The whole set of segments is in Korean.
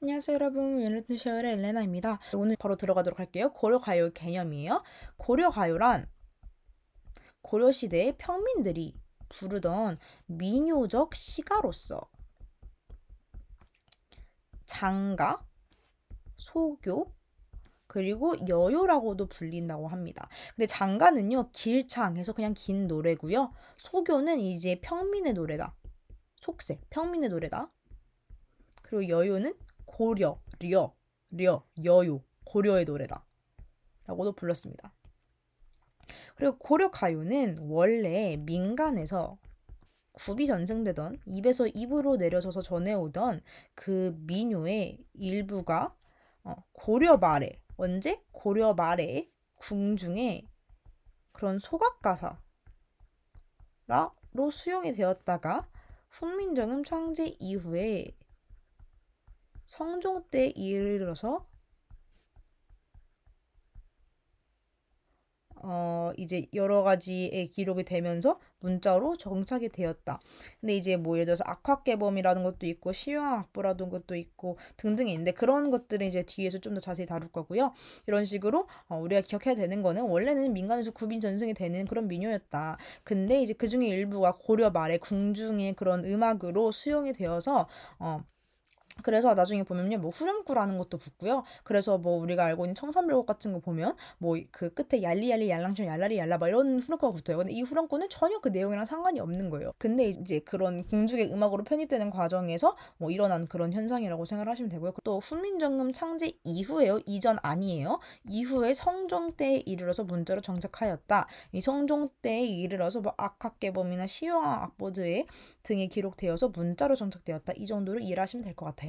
안녕하세요 여러분 웰레트셔의 엘레나입니다. 오늘 바로 들어가도록 할게요. 고려가요 개념이에요. 고려가요란 고려시대의 평민들이 부르던 민요적 시가로서 장가, 소교, 그리고 여요라고도 불린다고 합니다. 근데 장가는요 길창해서 그냥 긴 노래고요. 소교는 이제 평민의 노래다. 속세, 평민의 노래다. 그리고 여유는 고려, 려, 려, 여요, 고려의 노래다. 라고도 불렀습니다. 그리고 고려 가요는 원래 민간에서 굽이 전승되던 입에서 입으로 내려져서 전해오던 그 민요의 일부가 어, 고려 말에 언제 고려 말에 궁중에 그런 소각 가사라로 수용이 되었다가 훈민정음 창제 이후에 성종 때에 이르러서 어, 이제 여러 가지의 기록이 되면서 문자로 정착이 되었다. 근데 이제 뭐 예를 들어서 악화개범이라는 것도 있고 시효왕악보라는 것도 있고 등등이 있는데 그런 것들은 이제 뒤에서 좀 더 자세히 다룰 거고요. 이런 식으로 어, 우리가 기억해야 되는 거는 원래는 민간에서 구빈 전승이 되는 그런 민요였다. 근데 이제 그 중에 일부가 고려 말에 궁중의 그런 음악으로 수용이 되어서 어, 그래서 나중에 보면요, 뭐 후렴구라는 것도 붙고요. 그래서 뭐 우리가 알고 있는 청산별곡 같은 거 보면 뭐 그 끝에 얄리얄리 얄랑청 얄라리 얄라 막 이런 후렴구가 붙어요. 근데 이 후렴구는 전혀 그 내용이랑 상관이 없는 거예요. 근데 이제 그런 궁중의 음악으로 편입되는 과정에서 뭐 일어난 그런 현상이라고 생각을 하시면 되고요. 또 훈민정음 창제 이후에요, 이전 아니에요. 이후에 성종 때에 이르러서 문자로 정착하였다. 이 성종 때에 이르러서 뭐 악학개범이나 시용왕 악보드에 등에 기록되어서 문자로 정착되었다. 이 정도로 이해를 하시면 될 것 같아요.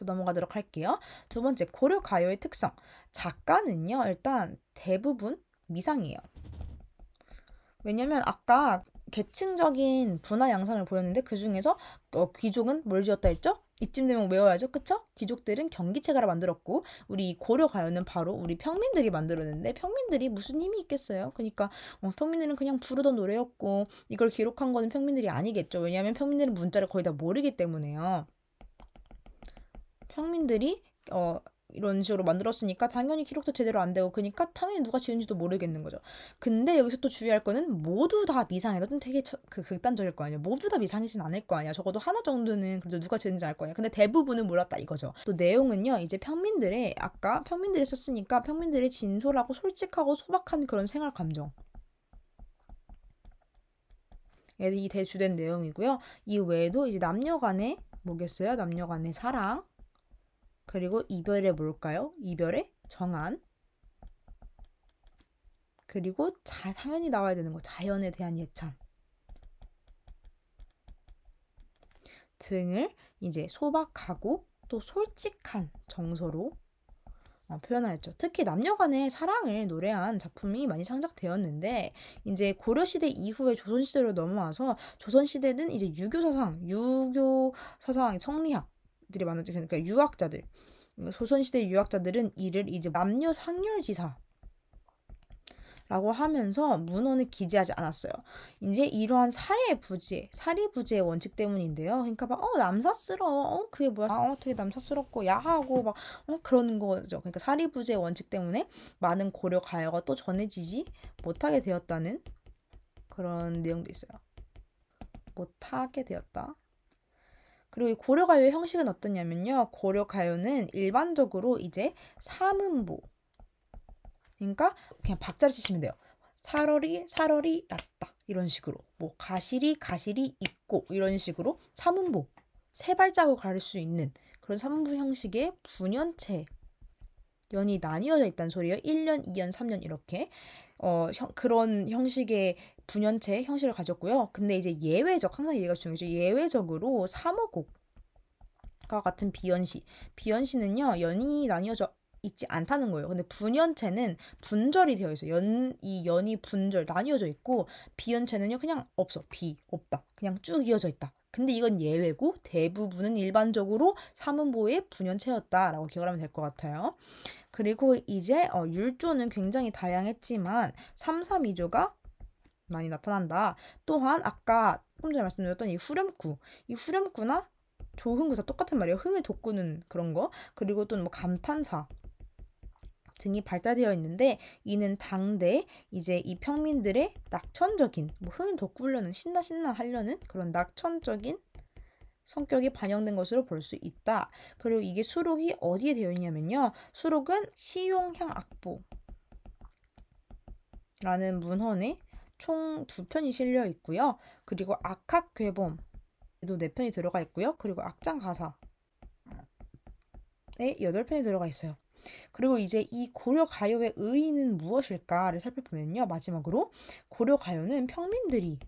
자, 넘어가도록 할게요. 두 번째, 고려 가요의 특성. 작가는요, 일단 대부분 미상이에요. 왜냐면 아까 계층적인 분화 양상을 보였는데 그 중에서 어, 귀족은 뭘 지었다 했죠? 이쯤 되면 외워야죠, 그쵸? 귀족들은 경기체가라 만들었고 우리 고려 가요는 바로 우리 평민들이 만들었는데 평민들이 무슨 힘이 있겠어요? 그러니까 어, 평민들은 그냥 부르던 노래였고 이걸 기록한 거는 평민들이 아니겠죠. 왜냐하면 평민들은 문자를 거의 다 모르기 때문에요. 평민들이 어 이런 식으로 만들었으니까 당연히 기록도 제대로 안 되고 그러니까 당연히 누가 지은지도 모르겠는 거죠. 근데 여기서 또 주의할 거는 모두 다미상해다좀 되게 저, 그 극단적일 거 아니야. 모두 다미상해진 않을 거 아니야. 적어도 하나 정도는 그래도 누가 지은지 알 거 아니야. 근데 대부분은 몰랐다 이거죠. 또 내용은요. 이제 평민들의 아까 평민들이 썼으니까 평민들의 진솔하고 솔직하고 소박한 그런 생활 감정. 예, 이 대주된 내용이고요. 이 외에도 이제 남녀 간의 뭐겠어요? 남녀 간의 사랑, 그리고 이별에 뭘까요? 이별에 정한. 그리고 자, 당연히 나와야 되는 거. 자연에 대한 예찬. 등을 이제 소박하고 또 솔직한 정서로 어, 표현하였죠. 특히 남녀 간의 사랑을 노래한 작품이 많이 창작되었는데 이제 고려 시대 이후에 조선 시대로 넘어와서 조선 시대는 이제 유교 사상, 유교 사상, 청리학 들이 많았죠. 그러니까 유학자들. 소선시대 그러니까 유학자들은 이를 이제 남녀 상열지사 라고 하면서 문헌을 기재하지 않았어요. 이제 이러한 사례 부재, 사리 부재의 원칙 때문인데요. 그러니까 막, 어, 남사스러워. 어, 그게 뭐야. 아, 어, 되게 남사스럽고, 야하고, 막, 어, 그런 거죠. 그러니까 사리 부재의 원칙 때문에 많은 고려 가요가 또 전해지지 못하게 되었다는 그런 내용도 있어요. 못하게 되었다. 그리고 이 고려가요의 형식은 어떠냐면요. 고려가요는 일반적으로 이제 삼음보. 그러니까 그냥 박자를 치시면 돼요. 사러리사러리 났다 이런 식으로 뭐 가실이 가실이 있고 이런 식으로 삼음보 세 발자국 가를 수 있는 그런 삼부 형식의 분연체 연이 나뉘어져 있다는 소리예요. 1년, 2년, 3년 이렇게 어 형, 그런 형식의 분연체 형식을 가졌고요. 근데 이제 예외적 항상 얘기가 중요하죠. 예외적으로 사모곡과 같은 비연시, 비연시는요 연이 나뉘어져 있지 않다는 거예요. 근데 분연체는 분절이 되어 있어요. 연, 이 연이 분절, 나뉘어져 있고, 비연체는요, 그냥 없어. 비, 없다. 그냥 쭉 이어져 있다. 근데 이건 예외고, 대부분은 일반적으로 삼음보의 분연체였다라고 기억하면 될 것 같아요. 그리고 이제 어, 율조는 굉장히 다양했지만, 3, 3, 2조가 많이 나타난다. 또한 아까 조금 전에 말씀드렸던 이 후렴구, 이 후렴구나 조흥구사 똑같은 말이에요. 흥을 돋구는 그런 거 그리고 또 뭐 감탄사 등이 발달되어 있는데 이는 당대 이제 이 평민들의 낙천적인 뭐 흥을 돋구려는 신나 신나 하려는 그런 낙천적인 성격이 반영된 것으로 볼 수 있다. 그리고 이게 수록이 어디에 되어 있냐면요. 수록은 시용향 악보 라는 문헌에 총두 편이 실려 있고요. 그리고 악학 괴범도 네 편이 들어가 있고요. 그리고 악장 가사에 여덟 편이 들어가 있어요. 그리고 이제 이 고려 가요의 의의는 무엇일까를 살펴보면요. 마지막으로 고려 가요는 평민들이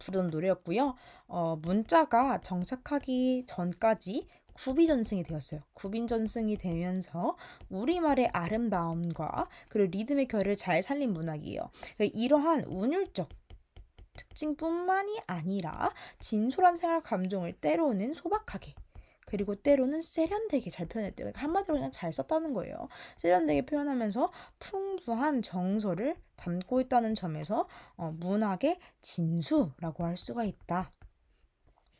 부른 노래였고요. 어, 문자가 정착하기 전까지 구비전승이 되었어요. 구빈전승이 되면서 우리말의 아름다움과 그리고 리듬의 결을 잘 살린 문학이에요. 그러니까 이러한 운율적 특징뿐만이 아니라 진솔한 생활 감정을 때로는 소박하게 그리고 때로는 세련되게 잘 표현했대요. 그러니까 한마디로 그냥 잘 썼다는 거예요. 세련되게 표현하면서 풍부한 정서를 담고 있다는 점에서 어, 문학의 진수라고 할 수가 있다.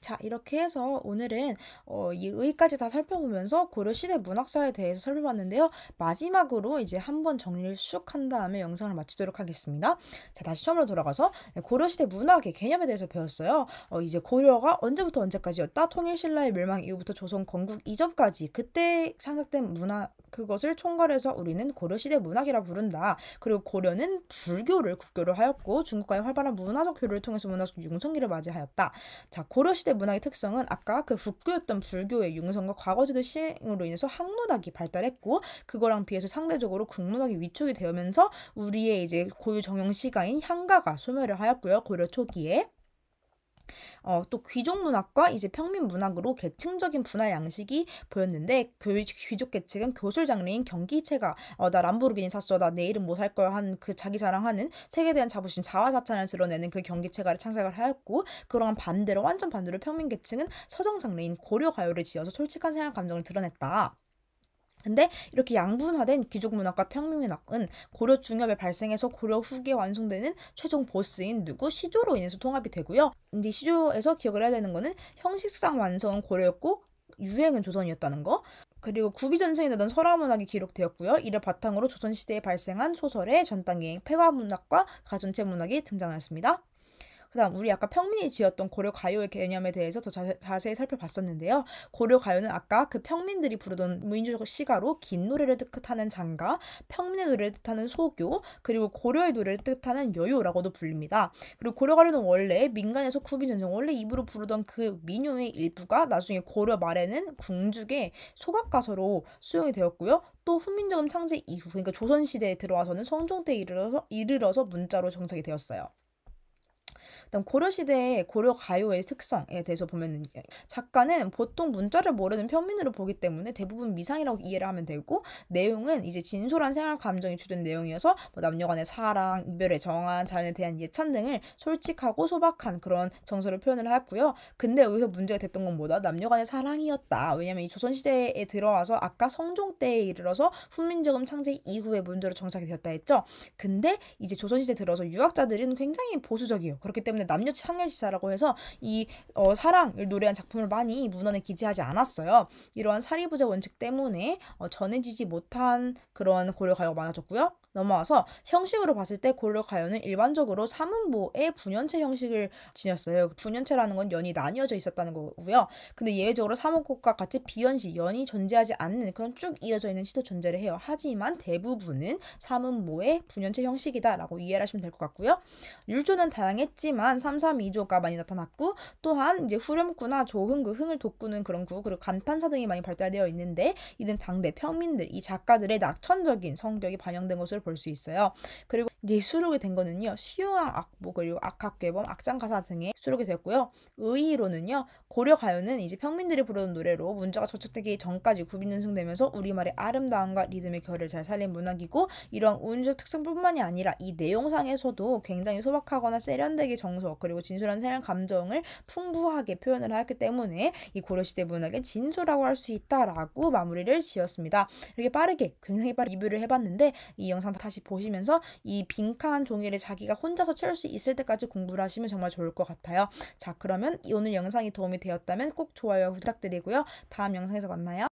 자, 이렇게 해서 오늘은 어, 이 의까지 다 살펴보면서 고려시대 문학사에 대해서 살펴봤는데요. 마지막으로 이제 한번 정리를 쑥 한 다음에 영상을 마치도록 하겠습니다. 자, 다시 처음으로 돌아가서 고려시대 문학의 개념에 대해서 배웠어요. 어, 이제 고려가 언제부터 언제까지였다? 통일신라의 멸망 이후부터 조선 건국 이전까지 그때 상작된 문학 그것을 총괄해서 우리는 고려시대 문학이라 부른다. 그리고 고려는 불교를 국교로 하였고 중국과의 활발한 문화적 교류를 통해서 문화적 융성기를 맞이하였다. 자, 고려시대 문학의 특성은 아까 그 국교였던 불교의 융성과 과거제도 시행으로 인해서 학문학이 발달했고 그거랑 비해서 상대적으로 국문학이 위축이 되면서 우리의 이제 고유 정형 시가인 향가가 소멸을 하였고요. 고려 초기에 어, 또 귀족 문학과 이제 평민 문학으로 계층적인 분화 양식이 보였는데 그 귀족 계층은 교술 장르인 경기체가 어, 나 람보르기니 샀어 나 내일은 뭐 살 거야 한그 자기 자랑하는 세계에 대한 자부심 자화자찬을 드러내는 그 경기체가를 창작을 하였고 그러한 반대로 완전 반대로 평민 계층은 서정 장르인 고려 가요를 지어서 솔직한 생각 감정을 드러냈다. 근데 이렇게 양분화된 귀족 문학과 평민 문학은 고려 중엽에 발생해서 고려 후기에 완성되는 최종 보스인 누구 시조로 인해서 통합이 되고요. 근데 시조에서 기억을 해야 되는 거는 형식상 완성은 고려였고 유행은 조선이었다는 거. 그리고 구비전승이 되던 설화문학이 기록되었고요. 이를 바탕으로 조선시대에 발생한 소설의 전단계인 폐화문학과 가전체 문학이 등장하였습니다. 그다음 우리 아까 평민이 지었던 고려 가요의 개념에 대해서 더 자세, 자세히 살펴봤었는데요. 고려 가요는 아까 그 평민들이 부르던 무인조적 시가로 긴 노래를 뜻하는 장가, 평민의 노래를 뜻하는 소교, 그리고 고려의 노래를 뜻하는 여요라고도 불립니다. 그리고 고려 가요는 원래 민간에서 쿠빈 전쟁 원래 입으로 부르던 그 민요의 일부가 나중에 고려 말에는 궁죽의 소각 가서로 수용이 되었고요. 또 훈민정음 창제 이후 그러니까 조선시대에 들어와서는 성종 때 이르러서, 이르러서 문자로 정착이 되었어요. 일단 고려시대의 고려 가요의 특성에 대해서 보면 예, 작가는 보통 문자를 모르는 평민으로 보기 때문에 대부분 미상이라고 이해를 하면 되고 내용은 이제 진솔한 생활 감정이 주된 내용이어서 뭐 남녀간의 사랑, 이별의 정한, 자연에 대한 예찬 등을 솔직하고 소박한 그런 정서를 표현을 했고요. 근데 여기서 문제가 됐던 건 뭐다? 남녀간의 사랑이었다. 왜냐면 이 조선시대에 들어와서 아까 성종 때에 이르러서 훈민정음 창제 이후에 문제로 정착이 되었다 했죠. 근데 이제 조선시대 들어서 유학자들은 굉장히 보수적이에요. 그렇기 때문에 남녀 상여시사라고 해서 이 어, 사랑을 노래한 작품을 많이 문헌에 기재하지 않았어요. 이러한 사리부재 원칙 때문에 어, 전해지지 못한 그런 고려 가요가 많아졌고요. 넘어와서 형식으로 봤을 때 고려가요는 일반적으로 삼음보의 분연체 형식을 지녔어요. 그 분연체라는 건 연이 나뉘어져 있었다는 거고요. 근데 예외적으로 삼음곡과 같이 비연시 연이 존재하지 않는 그런 쭉 이어져 있는 시도 존재를 해요. 하지만 대부분은 삼음보의 분연체 형식이다라고 이해를 하시면 될 것 같고요. 율조는 다양했지만 332조가 많이 나타났고 또한 이제 후렴구나 조흥구 그 흥을 돋구는 그런 구 그리고 감탄사 등이 많이 발달되어 있는데 이는 당대 평민들 이 작가들의 낙천적인 성격이 반영된 것으로 볼수 있어요. 그리고 이제 수록이 된 거는요. 시효왕 악보 뭐 그리고 악학괴범 악장가사 등에 수록이 됐고요. 의의로는요. 고려 가요는 이제 평민들이 부르는 노래로 문자가 저촉되기 전까지 구빈연승되면서 우리말의 아름다움과 리듬의 결을 잘 살린 문학이고 이러한 운적 특성뿐만이 아니라 이 내용상에서도 굉장히 소박하거나 세련되게 정서 그리고 진솔한 세련 감정을 풍부하게 표현을 하였기 때문에 이 고려시대 문학의 진수라고 할 수 있다라고 마무리를 지었습니다. 이렇게 빠르게 굉장히 빠르게 리뷰를 해봤는데 이 영상 영상 다시 보시면서 이 빈칸 종이를 자기가 혼자서 채울 수 있을 때까지 공부를 하시면 정말 좋을 것 같아요. 자 그러면 오늘 영상이 도움이 되었다면 꼭 좋아요 부탁드리고요. 다음 영상에서 만나요.